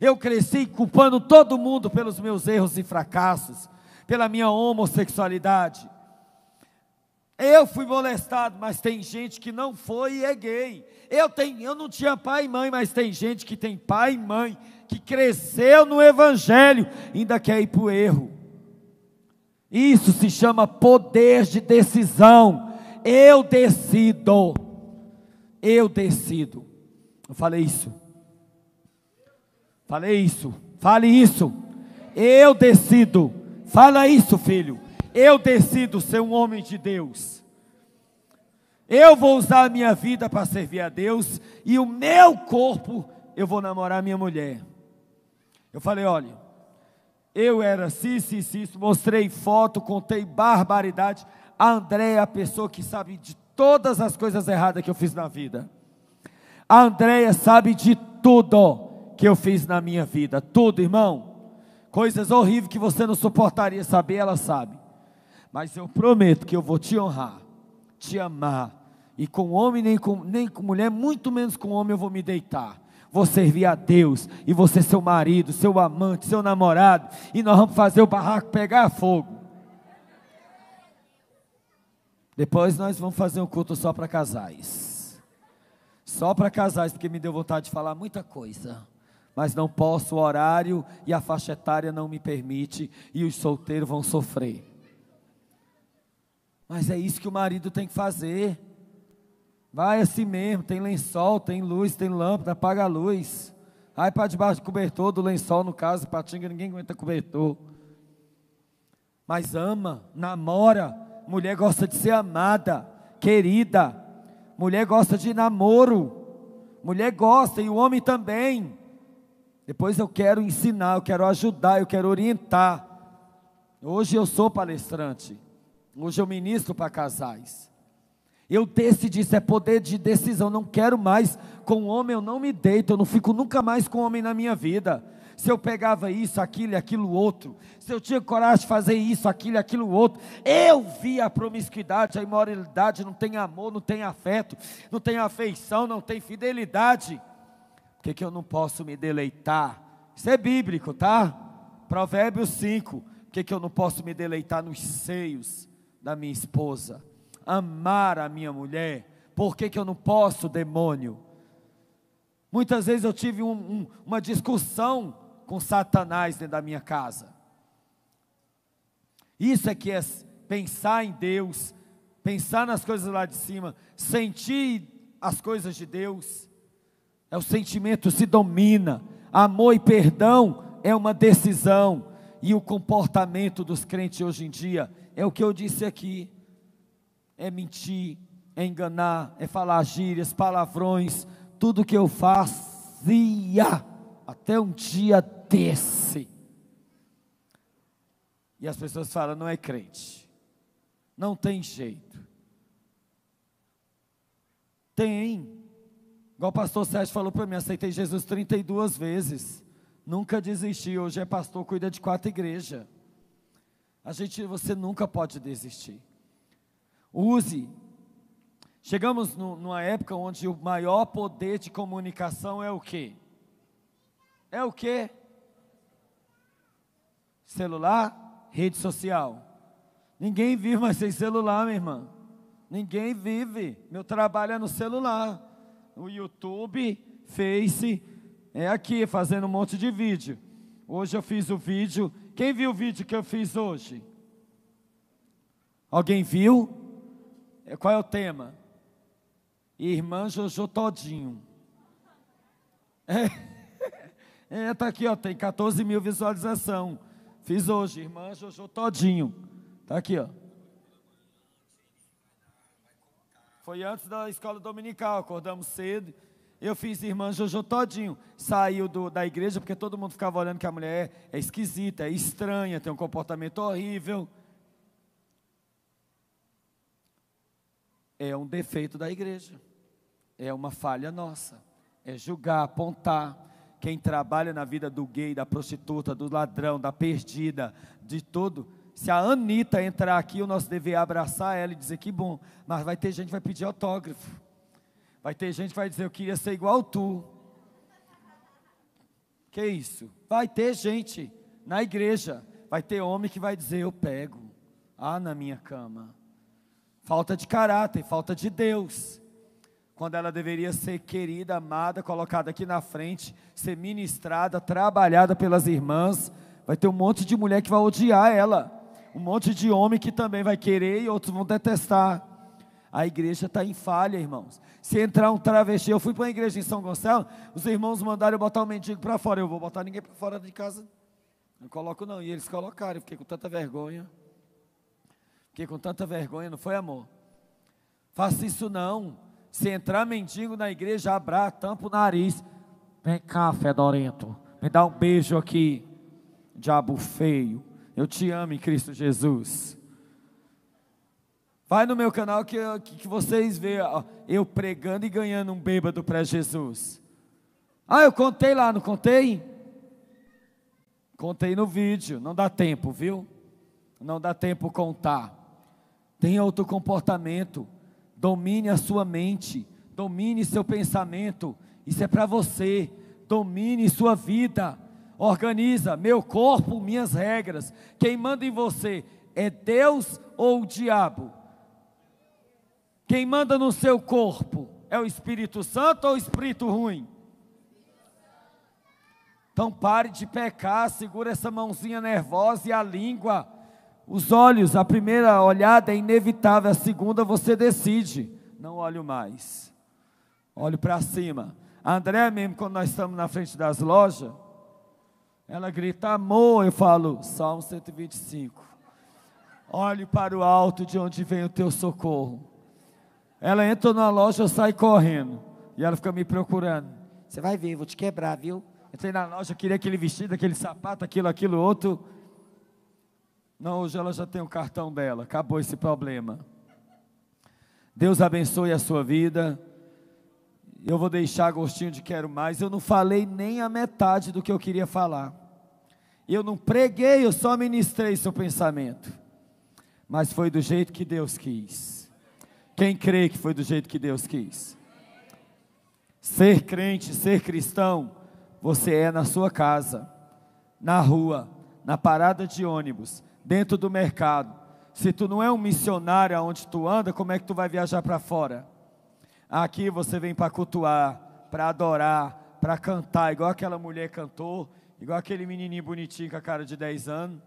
Eu cresci culpando todo mundo pelos meus erros e fracassos, pela minha homossexualidade. Eu fui molestado, mas tem gente que não foi e é gay. Eu, tenho, eu não tinha pai e mãe, mas tem gente que tem pai e mãe, que cresceu no Evangelho, ainda quer ir para o erro. Isso se chama poder de decisão. Eu decido. Eu decido. Eu falei isso. Falei isso. Fale isso. Eu decido. Fala isso, filho. Eu decido ser um homem de Deus. Eu vou usar a minha vida para servir a Deus e o meu corpo eu vou namorar minha mulher. Eu falei, olha, eu era sim, sim, sim. mostrei foto, contei barbaridade. A Andréia é a pessoa que sabe de todas as coisas erradas que eu fiz na vida. A Andréia sabe de tudo que eu fiz na minha vida. Tudo, irmão. Coisas horríveis que você não suportaria saber, ela sabe. Mas eu prometo que eu vou te honrar, te amar. E com homem, nem com, nem com mulher, muito menos com homem, eu vou me deitar. Vou servir a Deus. E você, seu marido, seu amante, seu namorado. E nós vamos fazer o barraco pegar fogo. Depois nós vamos fazer um culto só para casais. Só para casais, porque me deu vontade de falar muita coisa mas não posso, o horário e a faixa etária não me permite e os solteiros vão sofrer. Mas é isso que o marido tem que fazer. Vai assim mesmo, tem lençol, tem luz, tem lâmpada, apaga a luz. Vai para debaixo do cobertor, do lençol no caso, patinga, ninguém aguenta cobertor. Mas ama, namora, mulher gosta de ser amada, querida. Mulher gosta de namoro. Mulher gosta e o homem também. Depois eu quero ensinar, eu quero ajudar, eu quero orientar. Hoje eu sou palestrante. Hoje eu ministro para casais. Eu decidi, isso é poder de decisão. Não quero mais com homem, eu não me deito, eu não fico nunca mais com homem na minha vida. Se eu pegava isso, aquilo e aquilo outro, se eu tinha coragem de fazer isso, aquilo e aquilo outro, eu via a promiscuidade, a imoralidade, não tem amor, não tem afeto, não tem afeição, não tem fidelidade. Por que, que eu não posso me deleitar? Isso é bíblico, tá? Provérbios 5. Por que, que eu não posso me deleitar nos seios da minha esposa? Amar a minha mulher. Por que, que eu não posso, demônio? Muitas vezes eu tive um, um, uma discussão com Satanás dentro da minha casa. Isso é que é pensar em Deus, pensar nas coisas lá de cima, sentir as coisas de Deus. É o sentimento se domina. Amor e perdão é uma decisão. E o comportamento dos crentes hoje em dia é o que eu disse aqui: é mentir, é enganar, é falar gírias, palavrões, tudo que eu fazia até um dia desse. E as pessoas falam, não é crente. Não tem jeito. Tem. Igual o pastor Sérgio falou para mim, aceitei Jesus 32 vezes. Nunca desisti. Hoje é pastor, cuida de quatro igrejas. A gente, você nunca pode desistir. Use. Chegamos no, numa época onde o maior poder de comunicação é o quê? É o quê? Celular, rede social. Ninguém vive mais sem celular, minha irmã. Ninguém vive. Meu trabalho é no celular no YouTube, Face, é aqui fazendo um monte de vídeo. Hoje eu fiz o vídeo. Quem viu o vídeo que eu fiz hoje? Alguém viu? É, qual é o tema? Irmã Jojo Todinho. É. É, tá aqui, ó, tem 14 mil visualização. Fiz hoje, irmã Jojo Todinho. Tá aqui, ó. Foi antes da escola dominical, acordamos cedo. Eu fiz irmã Jojo todinho. Saiu do, da igreja porque todo mundo ficava olhando que a mulher é, é esquisita, é estranha, tem um comportamento horrível. É um defeito da igreja. É uma falha nossa. É julgar, apontar. Quem trabalha na vida do gay, da prostituta, do ladrão, da perdida, de todo se a Anitta entrar aqui, o nosso dever é abraçar ela e dizer que bom. Mas vai ter gente que vai pedir autógrafo. Vai ter gente que vai dizer, eu queria ser igual tu. Que isso? Vai ter gente na igreja. Vai ter homem que vai dizer, eu pego. Ah, na minha cama. Falta de caráter, falta de Deus. Quando ela deveria ser querida, amada, colocada aqui na frente, ser ministrada, trabalhada pelas irmãs. Vai ter um monte de mulher que vai odiar ela um monte de homem que também vai querer e outros vão detestar. A igreja está em falha, irmãos. Se entrar um travesti, eu fui para uma igreja em São Gonçalo, os irmãos mandaram eu botar um mendigo para fora. Eu vou botar ninguém para fora de casa. Não coloco não. E eles colocaram, eu fiquei com tanta vergonha. Fiquei com tanta vergonha, não foi amor? Faça isso não. Se entrar mendigo na igreja, abra, tampa o nariz. Vem cá, fedorento. Me dá um beijo aqui. Diabo feio. Eu te amo em Cristo Jesus. Vai no meu canal que, que vocês veem, eu pregando e ganhando um bêbado para Jesus. Ah, eu contei lá, não contei? Contei no vídeo, não dá tempo, viu? Não dá tempo contar. Tem outro comportamento. Domine a sua mente, domine seu pensamento. Isso é para você. Domine sua vida Organiza meu corpo, minhas regras. Quem manda em você é Deus ou o diabo? Quem manda no seu corpo é o Espírito Santo ou o Espírito ruim? Então pare de pecar, segura essa mãozinha nervosa e a língua. Os olhos, a primeira olhada é inevitável, a segunda você decide. Não olho mais. Olho para cima. André, mesmo quando nós estamos na frente das lojas, ela grita amor, eu falo Salmo 125. Olhe para o alto de onde vem o teu socorro. Ela entra na loja, eu saio correndo. E ela fica me procurando. Você vai ver, vou te quebrar, viu? Entrei na loja, queria aquele vestido, aquele sapato, aquilo, aquilo, outro. Não, hoje ela já tem o cartão dela. Acabou esse problema. Deus abençoe a sua vida eu vou deixar gostinho de quero mais. Eu não falei nem a metade do que eu queria falar. Eu não preguei, eu só ministrei seu pensamento. Mas foi do jeito que Deus quis. Quem crê que foi do jeito que Deus quis? Ser crente, ser cristão, você é na sua casa, na rua, na parada de ônibus, dentro do mercado. Se tu não é um missionário aonde tu anda, como é que tu vai viajar para fora? Aqui você vem para cultuar, para adorar, para cantar, igual aquela mulher cantou, igual aquele menininho bonitinho com a cara de 10 anos.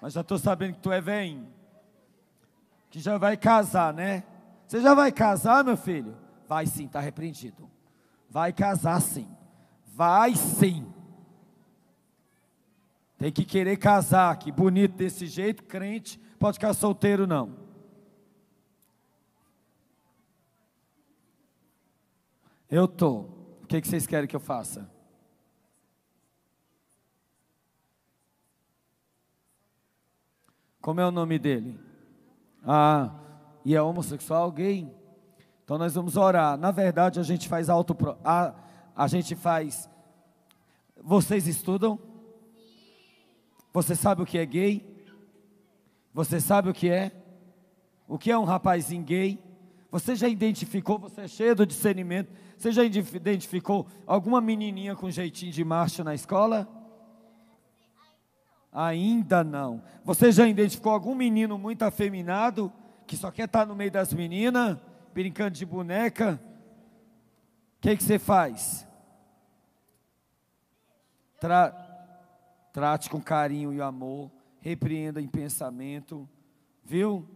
Mas já estou sabendo que tu é vem, que já vai casar, né? Você já vai casar, meu filho? Vai sim, está repreendido. Vai casar sim. Vai sim. Tem que querer casar, que bonito desse jeito, crente, pode ficar solteiro não. Eu tô. O que, que vocês querem que eu faça? Como é o nome dele? Ah, e é homossexual gay? Então nós vamos orar. Na verdade, a gente faz auto a, a gente faz Vocês estudam? Você sabe o que é gay? Você sabe o que é? O que é um rapazinho gay? Você já identificou, você é cheio do discernimento, você já identificou alguma menininha com jeitinho de macho na escola? Ainda não. Você já identificou algum menino muito afeminado, que só quer estar no meio das meninas, brincando de boneca? O que, que você faz? Tra trate com carinho e amor, repreenda em pensamento, viu?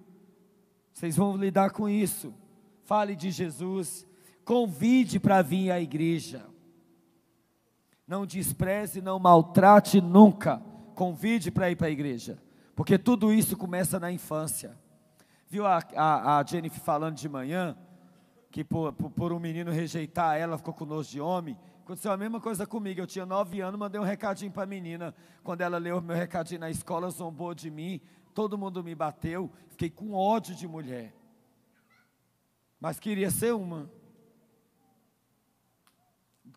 Vocês vão lidar com isso fale de Jesus, convide para vir à igreja. Não despreze, não maltrate nunca. Convide para ir para a igreja, porque tudo isso começa na infância. Viu a, a, a Jennifer falando de manhã? Que por, por um menino rejeitar ela, ficou com nojo de homem. Aconteceu a mesma coisa comigo. Eu tinha nove anos, mandei um recadinho para a menina. Quando ela leu meu recadinho na escola, zombou de mim. Todo mundo me bateu. Fiquei com ódio de mulher mas queria ser uma.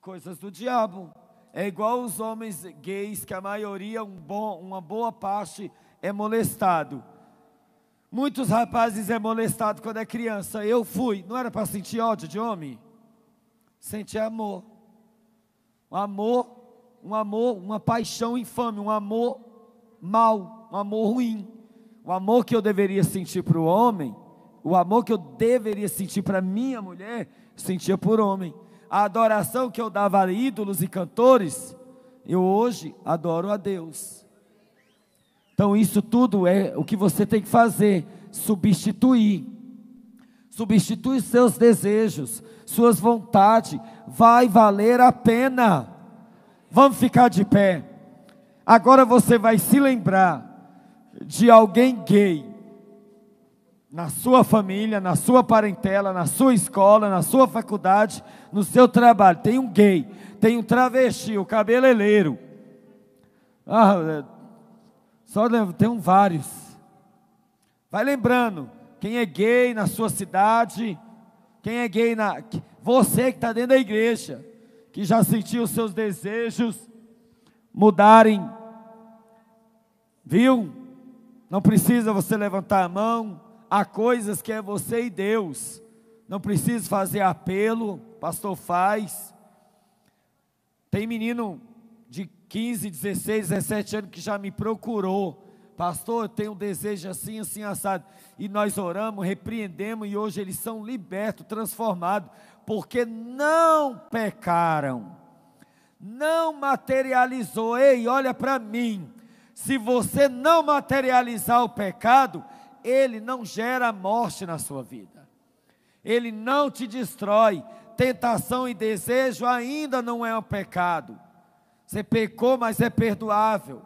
Coisas do diabo. É igual os homens gays, que a maioria, um bom, uma boa parte, é molestado. Muitos rapazes é molestado quando é criança. Eu fui. Não era para sentir ódio de homem? Senti amor. Um amor, um amor, uma paixão infame, um amor mal um amor ruim. O amor que eu deveria sentir para o homem, o amor que eu deveria sentir para minha mulher, sentia por homem. A adoração que eu dava a ídolos e cantores, eu hoje adoro a Deus. Então, isso tudo é o que você tem que fazer: substituir. Substitui seus desejos, suas vontades, vai valer a pena. Vamos ficar de pé. Agora você vai se lembrar de alguém gay na sua família, na sua parentela, na sua escola, na sua faculdade, no seu trabalho. Tem um gay, tem um travesti, o cabeleireiro. Ah, é, só lembro, tem um vários. Vai lembrando, quem é gay na sua cidade, quem é gay na. Você que está dentro da igreja, que já sentiu os seus desejos mudarem, viu? Não precisa você levantar a mão há coisas que é você e Deus. Não preciso fazer apelo, pastor faz. Tem menino de 15, 16, 17 anos que já me procurou. Pastor, eu tenho um desejo assim, assim, assado. E nós oramos, repreendemos e hoje eles são libertos, transformados, porque não pecaram. Não materializou. Ei, olha para mim. Se você não materializar o pecado, ele não gera morte na sua vida. Ele não te destrói. Tentação e desejo ainda não é um pecado. Você pecou, mas é perdoável.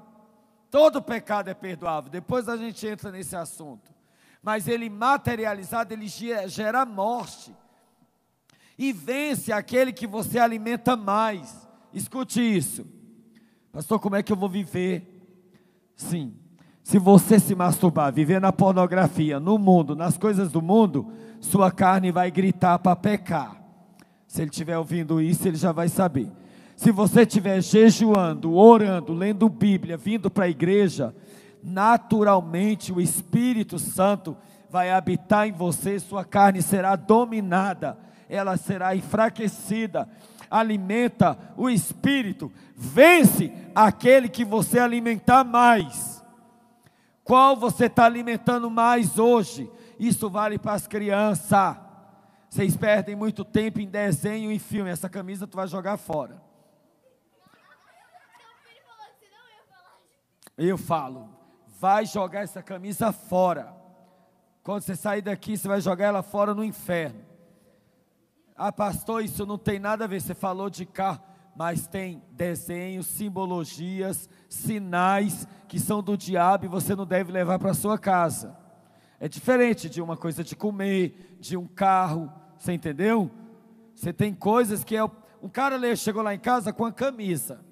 Todo pecado é perdoável. Depois a gente entra nesse assunto. Mas ele materializado, ele gera morte. E vence aquele que você alimenta mais. Escute isso. Pastor, como é que eu vou viver? Sim, se você se masturbar, viver na pornografia, no mundo, nas coisas do mundo, sua carne vai gritar para pecar. Se ele estiver ouvindo isso, ele já vai saber. Se você estiver jejuando, orando, lendo Bíblia, vindo para a igreja, naturalmente o Espírito Santo vai habitar em você, sua carne será dominada, ela será enfraquecida. Alimenta o espírito, vence aquele que você alimentar mais. Qual você está alimentando mais hoje? Isso vale para as crianças. Vocês perdem muito tempo em desenho e filme. Essa camisa tu vai jogar fora. Eu falo, vai jogar essa camisa fora. Quando você sair daqui, você vai jogar ela fora no inferno. Ah, pastor, isso não tem nada a ver. Você falou de carro mas tem desenhos, simbologias, sinais que são do diabo e você não deve levar para sua casa. É diferente de uma coisa de comer, de um carro, você entendeu? Você tem coisas que é. Um cara chegou lá em casa com a camisa.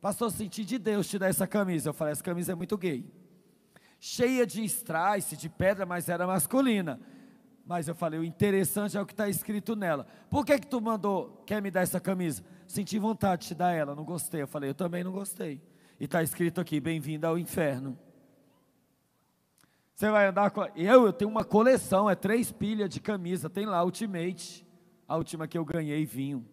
Pastor, senti de Deus te dar essa camisa. Eu falei, essa camisa é muito gay. Cheia de estresse, de pedra, mas era masculina. Mas eu falei, o interessante é o que está escrito nela. Por que que tu mandou, quer me dar essa camisa? Senti vontade de te dar ela, não gostei. Eu falei, eu também não gostei. E está escrito aqui, bem-vindo ao inferno. Você vai andar com. Eu, eu tenho uma coleção, é três pilhas de camisa. Tem lá Ultimate. A última que eu ganhei vinho.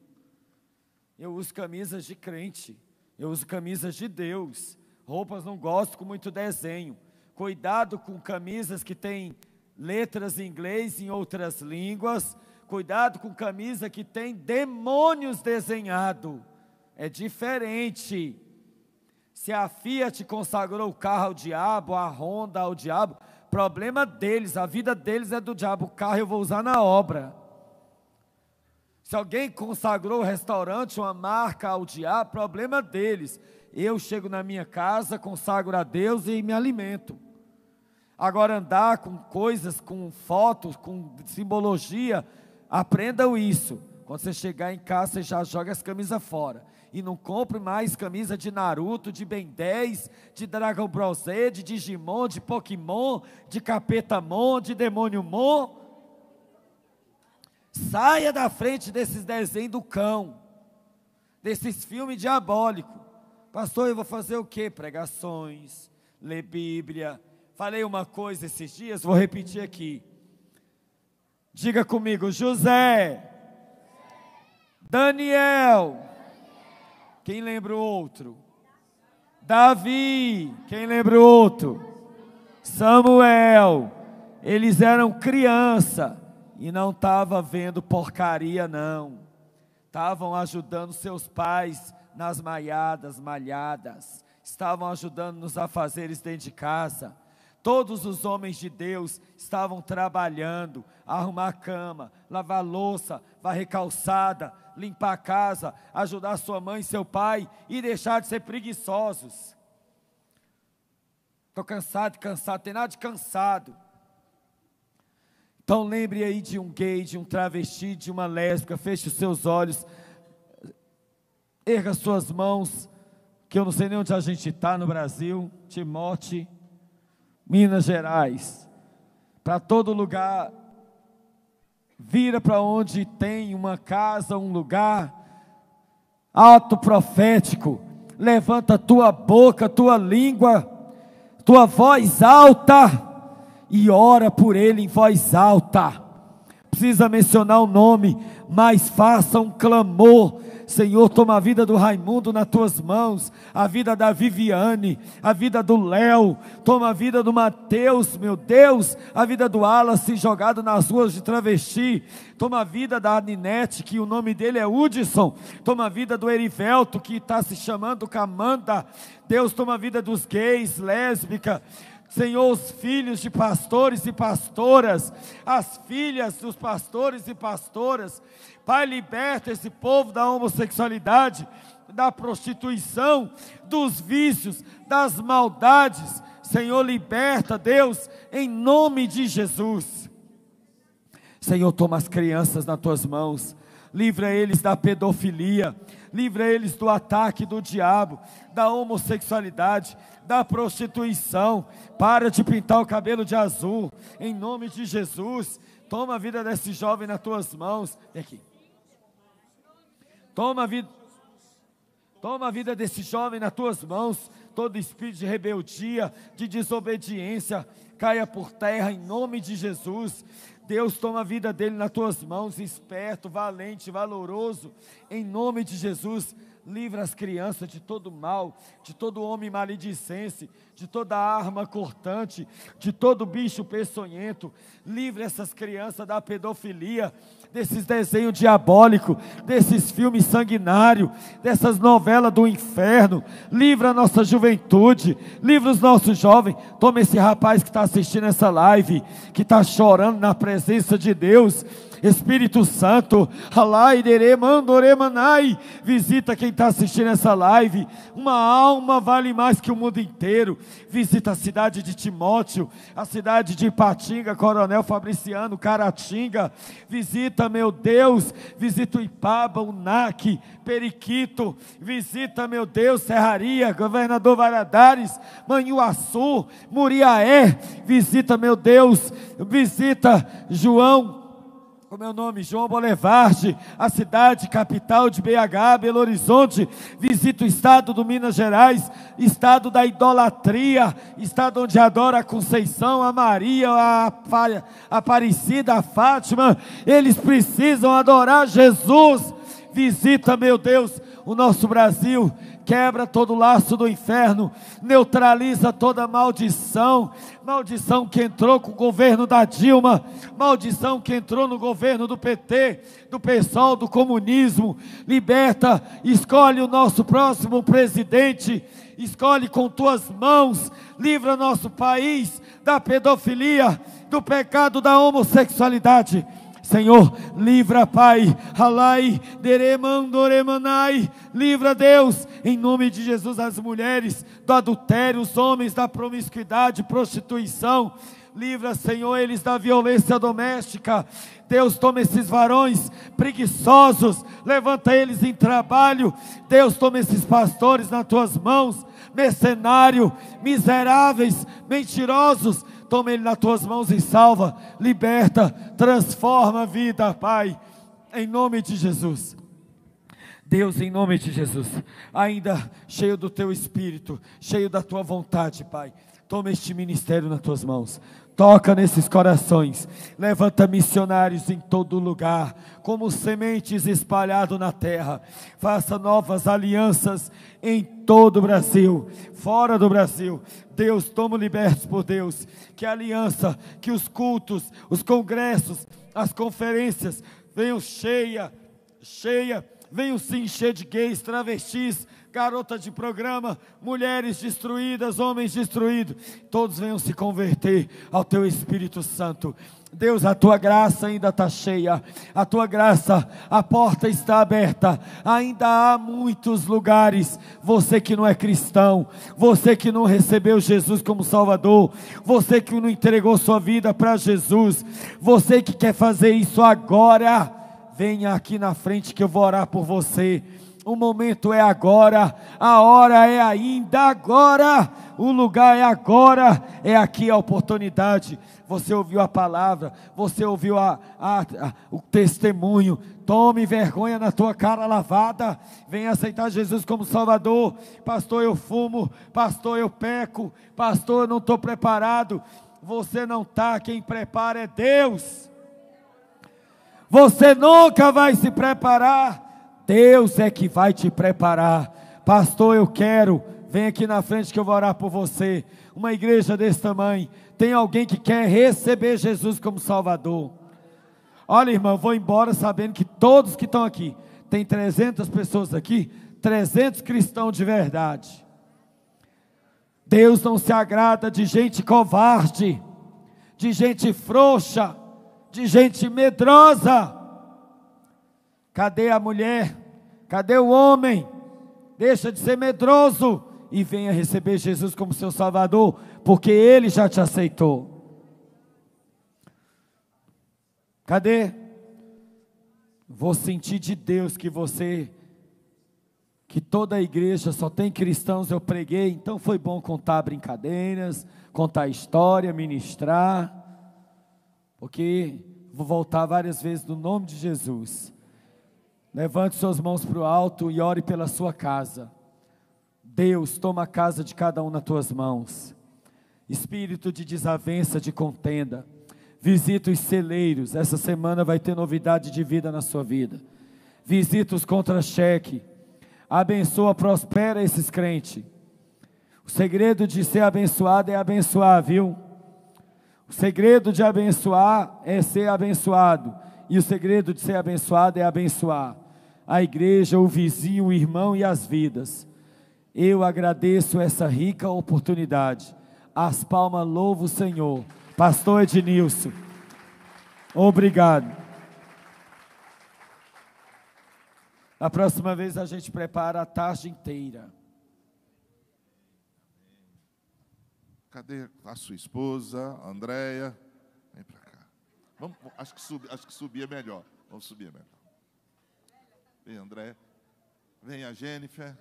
Eu uso camisas de crente. Eu uso camisas de Deus. Roupas não gosto com muito desenho. Cuidado com camisas que tem letras em inglês, em outras línguas. Cuidado com camisa que tem demônios desenhado. É diferente. Se a Fiat consagrou o carro ao diabo, a Honda ao diabo, problema deles, a vida deles é do diabo. O carro eu vou usar na obra. Se alguém consagrou o restaurante, uma marca ao diabo, problema deles. Eu chego na minha casa, consagro a Deus e me alimento. Agora, andar com coisas, com fotos, com simbologia, aprendam isso. Quando você chegar em casa, você já joga as camisas fora. E não compre mais camisa de Naruto, de Ben 10, de Dragon Ball Z, de Digimon, de Pokémon, de Capetamon, de Demônio Mon. Saia da frente desses desenhos do cão, desses filmes diabólicos. Pastor, eu vou fazer o quê? Pregações, ler Bíblia, Falei uma coisa esses dias, vou repetir aqui. Diga comigo, José, Daniel, quem lembra o outro? Davi, quem lembra o outro? Samuel, eles eram criança e não estavam vendo porcaria não. Estavam ajudando seus pais nas maiadas, malhadas. Estavam ajudando nos afazeres dentro de casa. Todos os homens de Deus estavam trabalhando, arrumar cama, lavar louça, varrer calçada, limpar a casa, ajudar sua mãe e seu pai e deixar de ser preguiçosos. Estou cansado, cansado, tem nada de cansado. Então lembre aí de um gay, de um travesti, de uma lésbica, feche os seus olhos, erga suas mãos, que eu não sei nem onde a gente está no Brasil, Timóteo. Minas Gerais, para todo lugar. Vira para onde tem uma casa, um lugar. Ato profético. Levanta tua boca, tua língua, tua voz alta e ora por ele em voz alta. Precisa mencionar o nome, mas faça um clamor Senhor, toma a vida do Raimundo nas tuas mãos, a vida da Viviane, a vida do Léo, toma a vida do Mateus, meu Deus, a vida do Alas, jogado nas ruas de travesti, toma a vida da Aninete, que o nome dele é Hudson, toma a vida do Erivelto, que está se chamando Camanda, Deus, toma a vida dos gays, lésbica, Senhor, os filhos de pastores e pastoras, as filhas dos pastores e pastoras, Pai, liberta esse povo da homossexualidade, da prostituição, dos vícios, das maldades. Senhor, liberta, Deus, em nome de Jesus. Senhor, toma as crianças nas tuas mãos, livra eles da pedofilia, livra eles do ataque do diabo, da homossexualidade, da prostituição. Para de pintar o cabelo de azul, em nome de Jesus. Toma a vida desse jovem nas tuas mãos. Vem aqui. Toma a vida. Toma a vida desse jovem nas tuas mãos, todo espírito de rebeldia, de desobediência, caia por terra em nome de Jesus. Deus toma a vida dele nas tuas mãos, esperto, valente, valoroso, em nome de Jesus. Livra as crianças de todo mal, de todo homem maledicente, de toda arma cortante, de todo bicho peçonhento. Livre essas crianças da pedofilia, desses desenhos diabólicos, desses filmes sanguinários, dessas novelas do inferno. Livra a nossa juventude, livra os nossos jovens. Toma esse rapaz que está assistindo essa live, que está chorando na presença de Deus Espírito Santo, manai, visita quem está assistindo essa live. Uma alma vale mais que o mundo inteiro. Visita a cidade de Timóteo, a cidade de Ipatinga, Coronel Fabriciano, Caratinga. Visita, meu Deus, visita o Ipaba, o NAC, Periquito. Visita, meu Deus, Serraria, Governador Valadares, Manhuaçu, Muriaé. Visita, meu Deus, visita João com é nome? João Bolevarde, a cidade capital de BH, Belo Horizonte, visita o estado do Minas Gerais, estado da idolatria, estado onde adora a Conceição, a Maria, a Aparecida, a Fátima, eles precisam adorar Jesus, visita, meu Deus, o nosso Brasil, quebra todo o laço do inferno, neutraliza toda maldição, maldição que entrou com o governo da Dilma, maldição que entrou no governo do PT, do pessoal, do comunismo. Liberta, escolhe o nosso próximo presidente, escolhe com tuas mãos, livra nosso país da pedofilia, do pecado da homossexualidade. Senhor, livra, Pai, alai, deremandoremanai, livra, Deus, em nome de Jesus, as mulheres do adultério, os homens da promiscuidade, prostituição, livra, Senhor, eles da violência doméstica. Deus, toma esses varões preguiçosos, levanta eles em trabalho. Deus, toma esses pastores nas tuas mãos, mercenário, miseráveis, mentirosos, Toma ele nas tuas mãos e salva, liberta, transforma a vida, Pai, em nome de Jesus. Deus, em nome de Jesus, ainda cheio do teu espírito, cheio da tua vontade, Pai. Toma este ministério nas tuas mãos. Toca nesses corações. Levanta missionários em todo lugar, como sementes espalhado na terra. Faça novas alianças em todo o Brasil, fora do Brasil. Deus, toma libertos por Deus. Que aliança, que os cultos, os congressos, as conferências venham cheia, cheia, venham se encher de gays, travestis, garotas de programa, mulheres destruídas, homens destruídos, todos venham se converter ao teu Espírito Santo. Deus, a tua graça ainda está cheia, a tua graça, a porta está aberta, ainda há muitos lugares. Você que não é cristão, você que não recebeu Jesus como Salvador, você que não entregou sua vida para Jesus, você que quer fazer isso agora, venha aqui na frente que eu vou orar por você. O momento é agora, a hora é ainda agora, o lugar é agora, é aqui a oportunidade. Você ouviu a palavra, você ouviu a, a, a, o testemunho. Tome vergonha na tua cara lavada. Venha aceitar Jesus como Salvador. Pastor, eu fumo. Pastor, eu peco. Pastor, eu não estou preparado. Você não está. Quem prepara é Deus. Você nunca vai se preparar. Deus é que vai te preparar. Pastor, eu quero. Vem aqui na frente que eu vou orar por você. Uma igreja desse tamanho. Tem alguém que quer receber Jesus como Salvador. Olha, irmão, vou embora sabendo que todos que estão aqui, tem 300 pessoas aqui, 300 cristãos de verdade. Deus não se agrada de gente covarde, de gente frouxa, de gente medrosa. Cadê a mulher? Cadê o homem? Deixa de ser medroso e venha receber Jesus como seu Salvador, porque Ele já te aceitou. Cadê? Vou sentir de Deus que você, que toda a igreja só tem cristãos, eu preguei, então foi bom contar brincadeiras, contar história, ministrar, porque vou voltar várias vezes no nome de Jesus. Levante suas mãos para o alto e ore pela sua casa. Deus, toma a casa de cada um nas tuas mãos. Espírito de desavença, de contenda. Visita os celeiros. Essa semana vai ter novidade de vida na sua vida. Visita os contra-cheque. Abençoa, prospera esses crentes. O segredo de ser abençoado é abençoar, viu? O segredo de abençoar é ser abençoado. E o segredo de ser abençoado é abençoar a igreja, o vizinho, o irmão e as vidas. Eu agradeço essa rica oportunidade. As palmas louvo o Senhor. Pastor Ednilson. Obrigado. A próxima vez a gente prepara a tarde inteira. Cadê a sua esposa, Andréia? Vem para cá. Vamos, acho, que sub, acho que subir é melhor. Vamos subir é melhor. Vem André. Vem a Jennifer.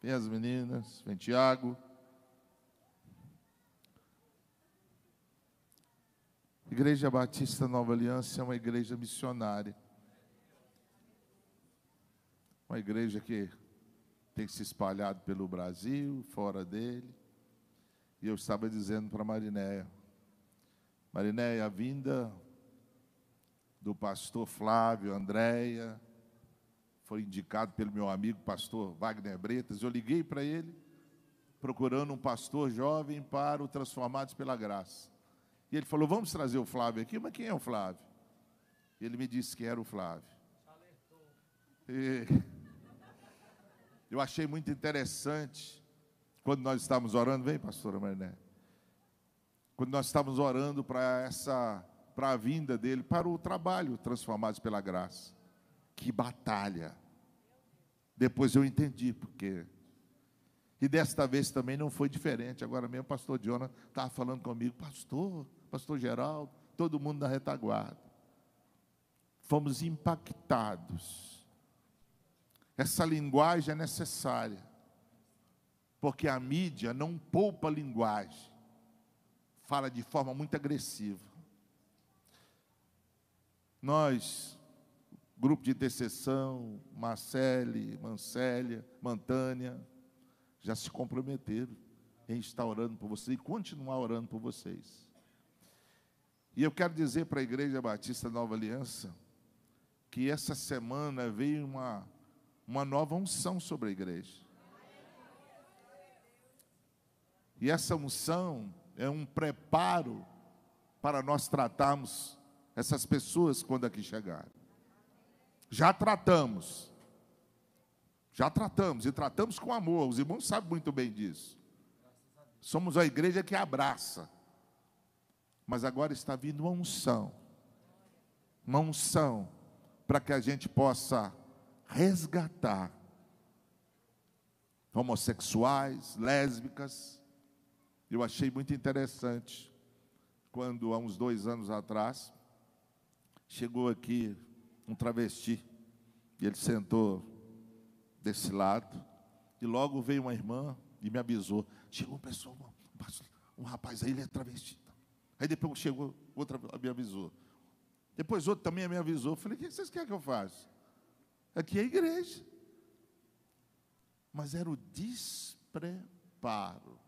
Vem as meninas. Vem Tiago. Igreja Batista Nova Aliança é uma igreja missionária. Uma igreja que tem se espalhado pelo Brasil, fora dele. E eu estava dizendo para Marinéia, Marinéia, a vinda do pastor Flávio, Andréia, foi indicado pelo meu amigo pastor Wagner Bretas. Eu liguei para ele, procurando um pastor jovem para o Transformados pela Graça. E ele falou: Vamos trazer o Flávio aqui, mas quem é o Flávio? Ele me disse que era o Flávio. E eu achei muito interessante quando nós estávamos orando, vem, pastora Marné, quando nós estávamos orando para essa para a vinda dele, para o trabalho Transformados pela Graça. Que batalha. Depois eu entendi porque. E desta vez também não foi diferente. Agora mesmo o pastor Diona estava falando comigo, pastor, pastor Geraldo, todo mundo na retaguarda. Fomos impactados. Essa linguagem é necessária, porque a mídia não poupa linguagem, fala de forma muito agressiva. Nós grupo de intercessão, Marcele, Mancélia, Mantânia, já se comprometeram em estar orando por vocês e continuar orando por vocês. E eu quero dizer para a Igreja Batista Nova Aliança que essa semana veio uma, uma nova unção sobre a igreja. E essa unção é um preparo para nós tratarmos essas pessoas quando aqui chegarem já tratamos. Já tratamos e tratamos com amor. Os irmãos sabem muito bem disso. Somos a igreja que abraça. Mas agora está vindo uma unção. Uma unção para que a gente possa resgatar homossexuais, lésbicas. Eu achei muito interessante quando, há uns dois anos atrás, chegou aqui um travesti. E ele sentou desse lado. E logo veio uma irmã e me avisou. Chegou um pessoal, um, um rapaz aí, ele é travesti. Aí depois chegou outra, me avisou. Depois outro também me avisou. Falei, o que vocês querem que eu faça? Aqui é igreja. Mas era o despreparo.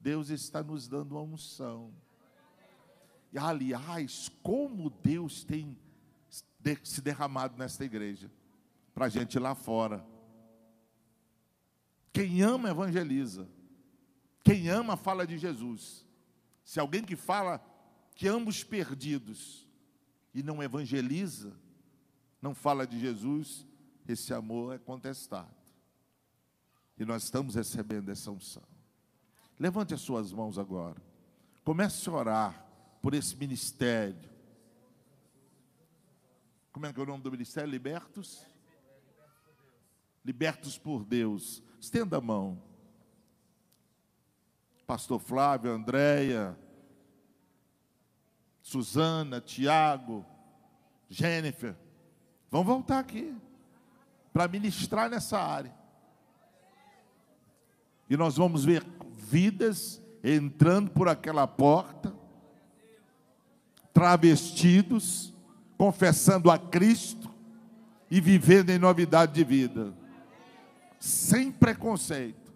Deus está nos dando a unção. E, aliás, como Deus tem se derramado nesta igreja, para a gente ir lá fora. Quem ama, evangeliza. Quem ama, fala de Jesus. Se alguém que fala que ambos perdidos e não evangeliza, não fala de Jesus, esse amor é contestado. E nós estamos recebendo essa unção. Levante as suas mãos agora. Comece a orar por esse ministério como é que é o nome do ministério? Libertos? Libertos por Deus. Estenda a mão. Pastor Flávio, Andréia, Suzana, Tiago, Jennifer, vão voltar aqui para ministrar nessa área. E nós vamos ver vidas entrando por aquela porta, travestidos, confessando a Cristo e vivendo em novidade de vida. Sem preconceito.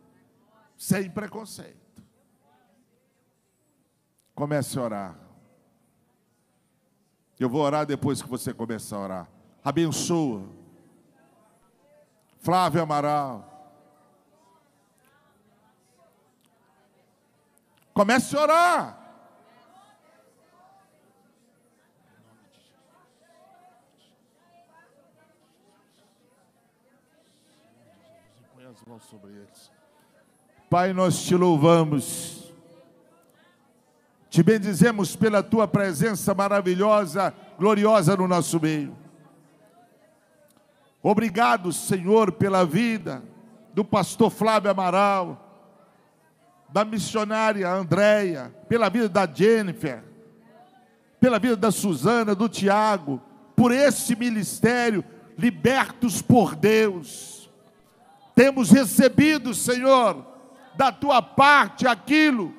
Sem preconceito. Comece a orar. Eu vou orar depois que você começar a orar. Abençoa. Flávio Amaral. Comece a orar. as mãos sobre eles. Pai, nós te louvamos. Te bendizemos pela tua presença maravilhosa, gloriosa no nosso meio. Obrigado, Senhor, pela vida do pastor Flávio Amaral, da missionária Andréia, pela vida da Jennifer, pela vida da Suzana, do Tiago, por esse ministério, libertos por Deus temos recebido, Senhor, da tua parte aquilo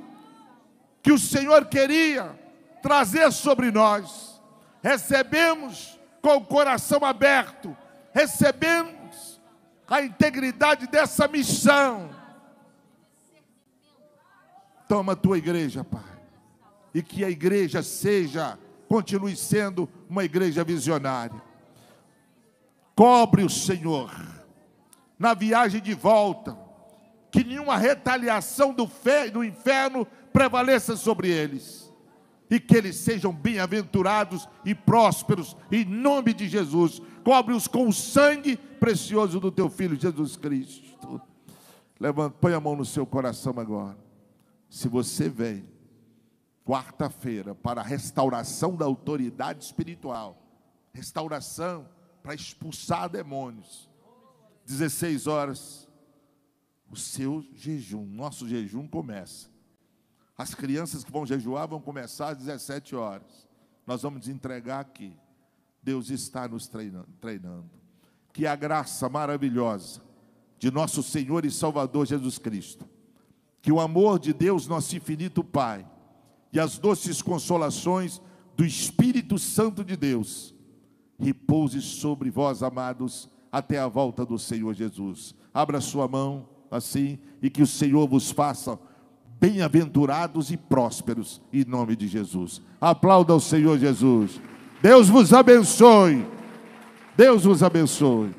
que o Senhor queria trazer sobre nós. Recebemos com o coração aberto, recebemos a integridade dessa missão. Toma a tua igreja, Pai, e que a igreja seja, continue sendo uma igreja visionária. Cobre o Senhor na viagem de volta, que nenhuma retaliação do, fe, do inferno prevaleça sobre eles, e que eles sejam bem-aventurados e prósperos, em nome de Jesus. Cobre-os com o sangue precioso do teu filho Jesus Cristo. Levanta, põe a mão no seu coração agora. Se você vem quarta-feira para a restauração da autoridade espiritual, restauração para expulsar demônios, 16 horas, o seu jejum, nosso jejum começa. As crianças que vão jejuar vão começar às 17 horas. Nós vamos entregar aqui. Deus está nos treinando. Que a graça maravilhosa de nosso Senhor e Salvador Jesus Cristo, que o amor de Deus, nosso infinito Pai, e as doces consolações do Espírito Santo de Deus repouse sobre vós, amados até a volta do Senhor Jesus. Abra sua mão assim e que o Senhor vos faça bem-aventurados e prósperos em nome de Jesus. Aplauda o Senhor Jesus. Deus vos abençoe. Deus vos abençoe.